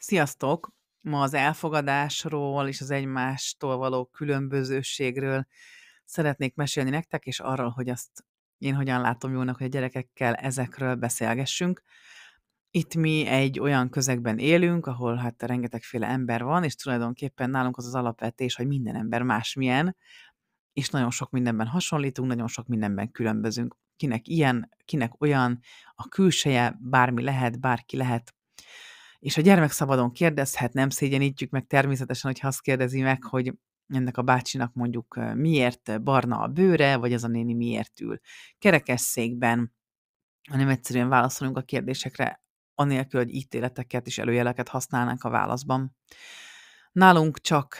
Sziasztok! Ma az elfogadásról és az egymástól való különbözőségről szeretnék mesélni nektek, és arról, hogy azt én hogyan látom jónak, hogy a gyerekekkel ezekről beszélgessünk. Itt mi egy olyan közegben élünk, ahol hát rengetegféle ember van, és tulajdonképpen nálunk az az alapvetés, hogy minden ember másmilyen, és nagyon sok mindenben hasonlítunk, nagyon sok mindenben különbözünk. Kinek ilyen, kinek olyan, a külseje bármi lehet, bárki lehet, és a gyermek szabadon kérdezhet, nem szégyenítjük meg természetesen, hogyha azt kérdezi meg, hogy ennek a bácsinak mondjuk miért barna a bőre, vagy az a néni miért ül kerekesszékben, hanem egyszerűen válaszolunk a kérdésekre, anélkül, hogy ítéleteket és előjeleket használnánk a válaszban. Nálunk csak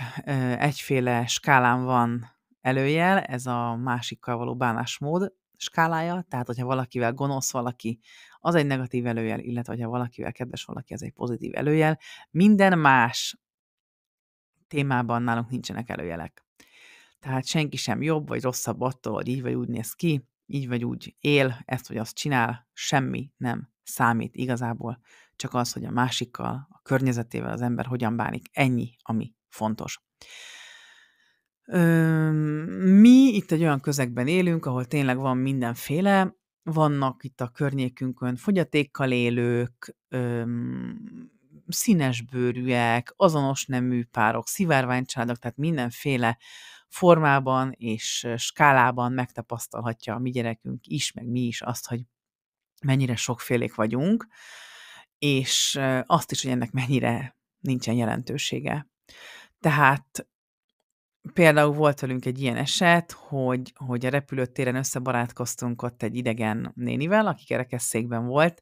egyféle skálán van előjel, ez a másikkal való bánásmód, skálája, tehát hogyha valakivel gonosz valaki, az egy negatív előjel, illetve hogyha valakivel kedves valaki, az egy pozitív előjel. Minden más témában nálunk nincsenek előjelek. Tehát senki sem jobb vagy rosszabb attól, hogy így vagy úgy néz ki, így vagy úgy él, ezt vagy azt csinál, semmi nem számít igazából, csak az, hogy a másikkal, a környezetével az ember hogyan bánik, ennyi, ami fontos. Mi itt egy olyan közegben élünk, ahol tényleg van mindenféle, vannak itt a környékünkön fogyatékkal élők, színesbőrűek, azonos nemű párok, szivárványcsádok. tehát mindenféle formában és skálában megtapasztalhatja a mi gyerekünk is, meg mi is azt, hogy mennyire sokfélék vagyunk, és azt is, hogy ennek mennyire nincsen jelentősége. Tehát például volt velünk egy ilyen eset, hogy, hogy a repülőtéren összebarátkoztunk ott egy idegen nénivel, aki kerekesszékben volt,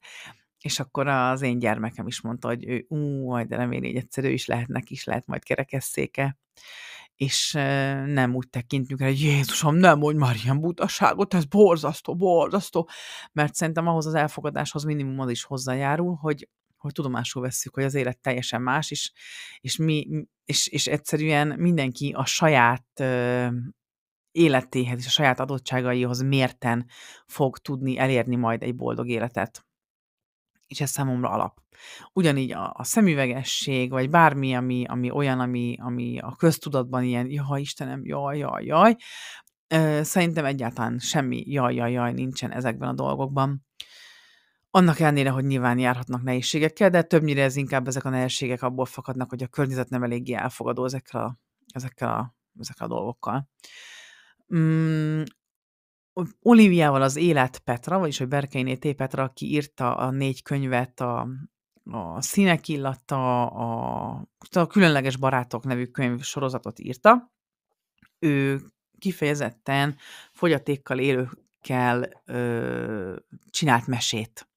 és akkor az én gyermekem is mondta, hogy ő, ú, majd de nem hogy egyszer ő is lehet, neki is lehet majd kerekesszéke. És nem úgy tekintjük rá, hogy Jézusom, nem mondj már ilyen butaságot, ez borzasztó, borzasztó. Mert szerintem ahhoz az elfogadáshoz minimum az is hozzájárul, hogy hogy tudomásul vesszük, hogy az élet teljesen más, és, és, mi, és, és egyszerűen mindenki a saját életéhez és a saját adottságaihoz mérten fog tudni elérni majd egy boldog életet. És ez számomra alap. Ugyanígy a, a szemüvegesség, vagy bármi, ami, ami olyan, ami, ami a köztudatban ilyen, jaj Istenem, jaj, jaj, jaj, Szerintem egyáltalán semmi jaj, jaj, jaj nincsen ezekben a dolgokban. Annak ellenére, hogy nyilván járhatnak nehézségekkel, de többnyire ez inkább ezek a nehézségek abból fakadnak, hogy a környezet nem eléggé elfogadó ezekkel a, ezekkel a, ezekkel a dolgokkal. Mm, Oliviával az Élet Petra, vagyis hogy Berkeiné T. Petra, aki írta a négy könyvet, a, a Színek illata, a, a Különleges Barátok nevű könyv sorozatot írta. Ő kifejezetten fogyatékkal élőkkel ö, csinált mesét.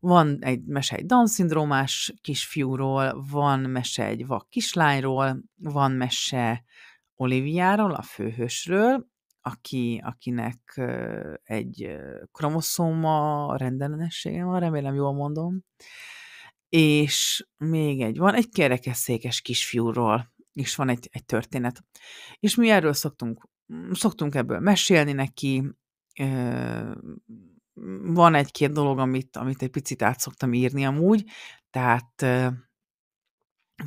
Van egy mese egy Down-szindrómás kisfiúról, van mese egy vak kislányról, van mese Oliviáról, a főhősről, aki, akinek egy kromoszoma rendellenessége van, remélem jól mondom, és még egy van, egy kerekesszékes kisfiúról is van egy, egy történet. És mi erről szoktunk, szoktunk ebből mesélni neki, van egy-két dolog, amit, amit egy picit át szoktam írni amúgy, tehát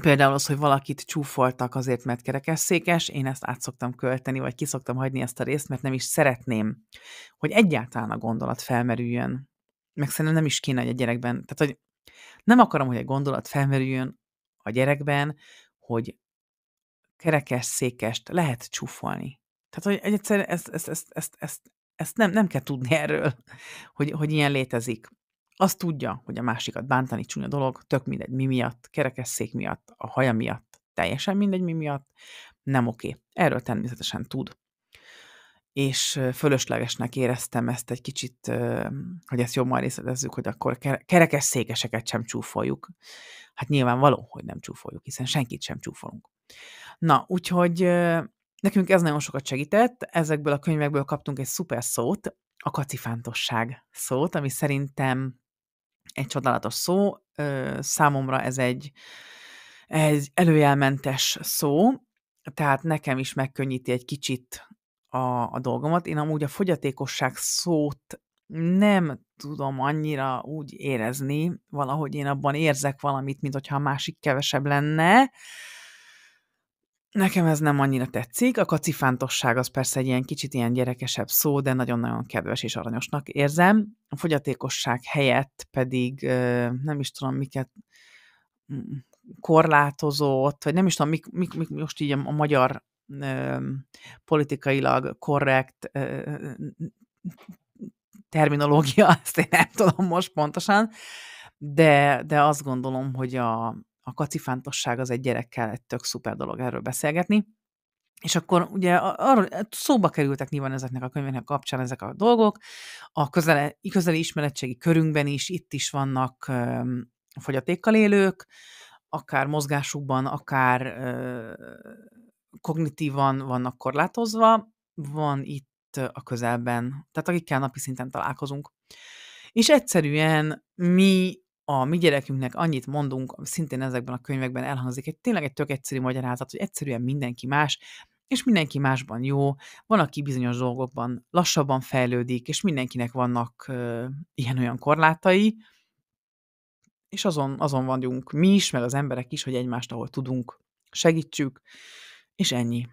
Például az, hogy valakit csúfoltak azért, mert kerekesszékes, én ezt át szoktam költeni, vagy kiszoktam hagyni ezt a részt, mert nem is szeretném, hogy egyáltalán a gondolat felmerüljön. Meg szerintem nem is kéne, hogy a gyerekben, tehát hogy nem akarom, hogy egy gondolat felmerüljön a gyerekben, hogy kerekesszékest lehet csúfolni. Tehát, hogy egyszer ezt, ezt, ezt, ezt, ezt ezt nem, nem kell tudni erről, hogy, hogy ilyen létezik. Azt tudja, hogy a másikat bántani csúnya dolog, tök mindegy mi miatt, kerekesszék miatt, a haja miatt, teljesen mindegy mi miatt, nem oké. Erről természetesen tud. És fölöslegesnek éreztem ezt egy kicsit, hogy ezt jobban részletezzük, hogy akkor kerekesszékeseket sem csúfoljuk. Hát nyilvánvaló, hogy nem csúfoljuk, hiszen senkit sem csúfolunk. Na, úgyhogy Nekünk ez nagyon sokat segített, ezekből a könyvekből kaptunk egy szuper szót, a kacifántosság szót, ami szerintem egy csodálatos szó. Számomra ez egy, egy előjelmentes szó, tehát nekem is megkönnyíti egy kicsit a, a dolgomat. Én amúgy a fogyatékosság szót nem tudom annyira úgy érezni, valahogy én abban érzek valamit, mint hogyha a másik kevesebb lenne, Nekem ez nem annyira tetszik, a kacifántosság az persze egy ilyen kicsit ilyen gyerekesebb szó, de nagyon-nagyon kedves és aranyosnak érzem. A fogyatékosság helyett pedig nem is tudom miket mm, korlátozott, vagy nem is tudom, mik, mik, mik most így a, magyar politikailag korrekt terminológia, ezt én nem tudom most pontosan, de, de azt gondolom, hogy a, a kacifántosság az egy gyerekkel egy tök szuper dolog erről beszélgetni. És akkor ugye arról hát szóba kerültek nyilván ezeknek a könyveknek kapcsán ezek a dolgok. A közeli, közeli ismeretségi körünkben is itt is vannak öm, fogyatékkal élők, akár mozgásukban, akár ö, kognitívan vannak korlátozva, van itt a közelben, tehát akikkel napi szinten találkozunk. És egyszerűen mi a mi gyerekünknek annyit mondunk, szintén ezekben a könyvekben elhangzik, egy tényleg egy tök egyszerű magyarázat, hogy egyszerűen mindenki más, és mindenki másban jó, van, aki bizonyos dolgokban lassabban fejlődik, és mindenkinek vannak uh, ilyen-olyan korlátai, és azon, azon vagyunk mi is, meg az emberek is, hogy egymást, ahol tudunk, segítsük, és ennyi.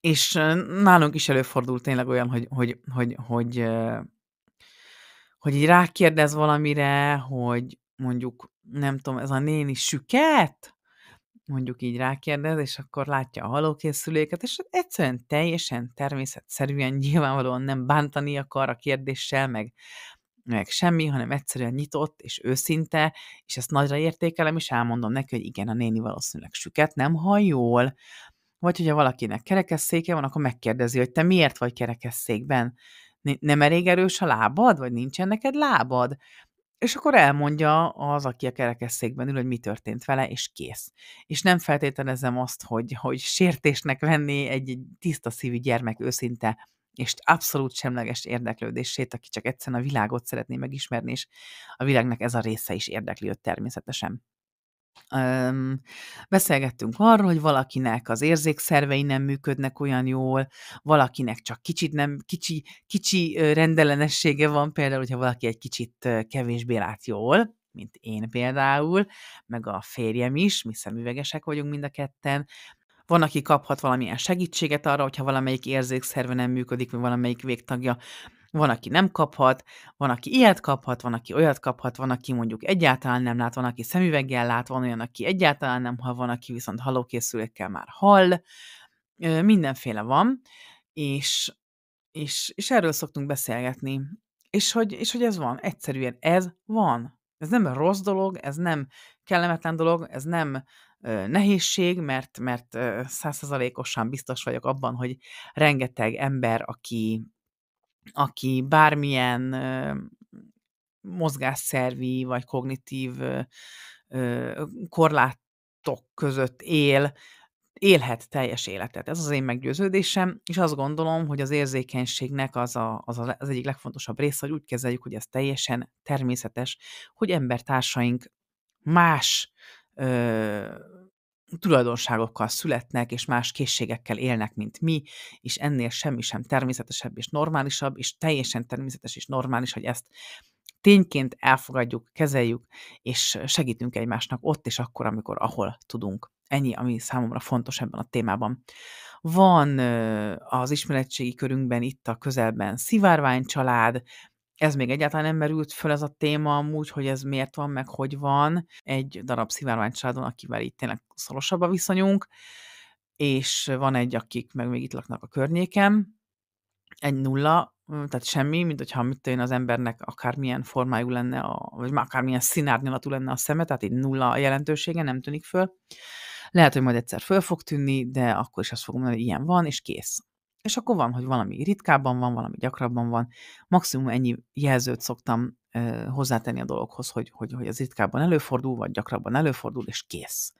És uh, nálunk is előfordul tényleg olyan, hogy, hogy, hogy, hogy uh, hogy így rákérdez valamire, hogy mondjuk, nem tudom, ez a néni süket? Mondjuk így rákérdez, és akkor látja a halókészüléket, és egyszerűen teljesen természetszerűen nyilvánvalóan nem bántani akar a kérdéssel, meg, meg semmi, hanem egyszerűen nyitott és őszinte, és ezt nagyra értékelem, és elmondom neki, hogy igen, a néni valószínűleg süket nem hajol, vagy hogyha valakinek kerekesszéke van, akkor megkérdezi, hogy te miért vagy kerekesszékben nem elég erős a lábad, vagy nincsen neked lábad? És akkor elmondja az, aki a kerekesszékben ül, hogy mi történt vele, és kész. És nem feltételezem azt, hogy, hogy sértésnek venni egy, tiszta szívű gyermek őszinte és abszolút semleges érdeklődését, aki csak egyszerűen a világot szeretné megismerni, és a világnak ez a része is érdekli őt természetesen. Um, beszélgettünk arról, hogy valakinek az érzékszervei nem működnek olyan jól, valakinek csak kicsit nem, kicsi, kicsi rendellenessége van, például, hogyha valaki egy kicsit kevésbé lát jól, mint én például, meg a férjem is, mi szemüvegesek vagyunk mind a ketten, van, aki kaphat valamilyen segítséget arra, hogyha valamelyik érzékszerve nem működik, vagy valamelyik végtagja van, aki nem kaphat, van, aki ilyet kaphat, van, aki olyat kaphat, van, aki mondjuk egyáltalán nem lát, van, aki szemüveggel lát, van olyan, aki egyáltalán nem hall, van, aki viszont hallókészülékkel már hall, mindenféle van, és, és, és erről szoktunk beszélgetni. És hogy, és hogy ez van, egyszerűen ez van. Ez nem rossz dolog, ez nem kellemetlen dolog, ez nem nehézség, mert mert százszerzalékosan biztos vagyok abban, hogy rengeteg ember, aki, aki bármilyen mozgásszervi vagy kognitív korlátok között él, élhet teljes életet. Ez az én meggyőződésem, és azt gondolom, hogy az érzékenységnek az, a, az, a, az egyik legfontosabb része, hogy úgy kezeljük, hogy ez teljesen természetes, hogy embertársaink más ö, tulajdonságokkal születnek, és más készségekkel élnek, mint mi, és ennél semmi sem természetesebb és normálisabb, és teljesen természetes és normális, hogy ezt tényként elfogadjuk, kezeljük, és segítünk egymásnak ott és akkor, amikor ahol tudunk. Ennyi, ami számomra fontos ebben a témában. Van az ismeretségi körünkben itt a közelben szivárvány család, ez még egyáltalán nem merült föl ez a téma amúgy, hogy ez miért van, meg hogy van. Egy darab családon, akivel itt tényleg szorosabb a viszonyunk, és van egy, akik meg még itt laknak a környéken. Egy nulla, tehát semmi, mint hogyha mit én az embernek akármilyen formájú lenne, a, vagy akármilyen színárnyalatú lenne a szeme, tehát itt nulla a jelentősége, nem tűnik föl. Lehet, hogy majd egyszer föl fog tűnni, de akkor is azt fogom mondani, hogy ilyen van, és kész. És akkor van, hogy valami ritkábban van, valami gyakrabban van. Maximum ennyi jelzőt szoktam ö, hozzátenni a dologhoz, hogy, hogy, hogy az ritkábban előfordul, vagy gyakrabban előfordul, és kész.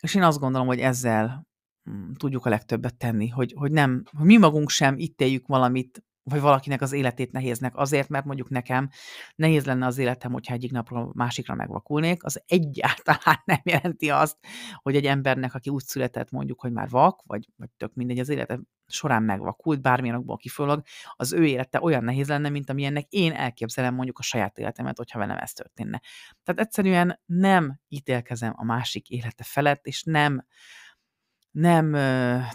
És én azt gondolom, hogy ezzel mm, tudjuk a legtöbbet tenni, hogy, hogy nem, hogy mi magunk sem ítéljük valamit vagy valakinek az életét nehéznek azért, mert mondjuk nekem nehéz lenne az életem, hogyha egyik napról másikra megvakulnék, az egyáltalán nem jelenti azt, hogy egy embernek, aki úgy született mondjuk, hogy már vak, vagy, vagy tök mindegy, az élete során megvakult, bármilyen okból kifolyólag, az ő élete olyan nehéz lenne, mint amilyennek én elképzelem mondjuk a saját életemet, hogyha velem ez történne. Tehát egyszerűen nem ítélkezem a másik élete felett, és nem nem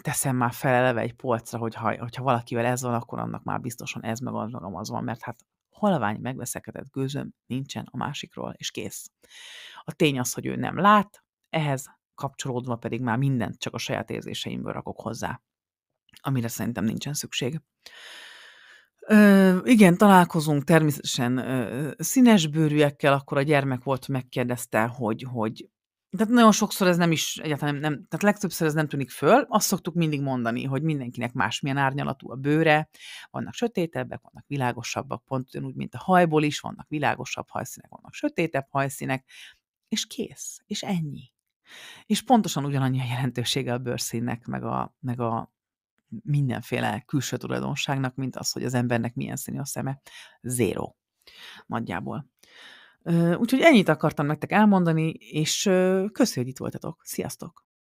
teszem már fel eleve egy polcra, hogyha, hogyha valakivel ez van, akkor annak már biztosan ez meg az van, mert hát halvány megveszekedett gőzöm nincsen a másikról, és kész. A tény az, hogy ő nem lát, ehhez kapcsolódva pedig már mindent csak a saját érzéseimből rakok hozzá, amire szerintem nincsen szükség. Ö, igen, találkozunk természetesen ö, bőrűekkel, akkor a gyermek volt, megkérdezte, hogy, hogy tehát nagyon sokszor ez nem is, egyáltalán nem, nem, tehát legtöbbször ez nem tűnik föl. Azt szoktuk mindig mondani, hogy mindenkinek másmilyen árnyalatú a bőre, vannak sötétebbek, vannak világosabbak, pont ugyanúgy, mint a hajból is, vannak világosabb hajszínek, vannak sötétebb hajszínek, és kész, és ennyi. És pontosan ugyanannyi a jelentősége a bőrszínnek, meg a, meg a mindenféle külső tulajdonságnak, mint az, hogy az embernek milyen színű a szeme. Zéro. Nagyjából. Úgyhogy ennyit akartam nektek elmondani, és köszönjük, hogy itt voltatok. Sziasztok!